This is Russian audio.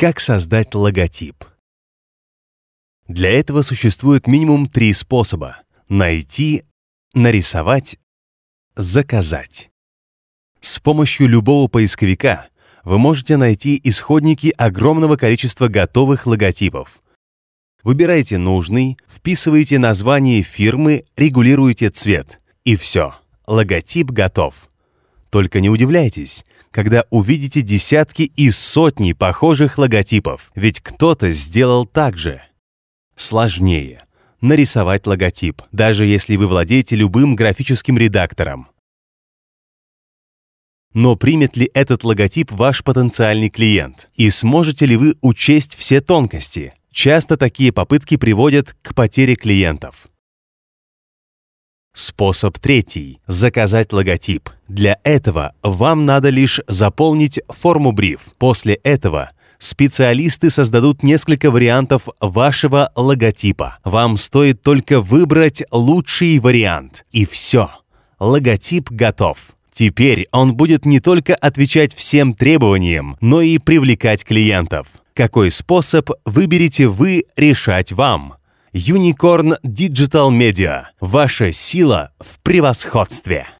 Как создать логотип? Для этого существует минимум три способа — найти, нарисовать, заказать. С помощью любого поисковика вы можете найти исходники огромного количества готовых логотипов. Выбирайте нужный, вписывайте название фирмы, регулируйте цвет. И все, логотип готов. Только не удивляйтесь, когда увидите десятки и сотни похожих логотипов, ведь кто-то сделал так же. Сложнее нарисовать логотип, даже если вы владеете любым графическим редактором. Но примет ли этот логотип ваш потенциальный клиент? И сможете ли вы учесть все тонкости? Часто такие попытки приводят к потере клиентов. Способ третий – заказать логотип. Для этого вам надо лишь заполнить форму бриф. После этого специалисты создадут несколько вариантов вашего логотипа. Вам стоит только выбрать лучший вариант. И все. Логотип готов. Теперь он будет не только отвечать всем требованиям, но и привлекать клиентов. Какой способ выберете вы, решать вам. Unicorn Digital Media. Ваша сила в превосходстве.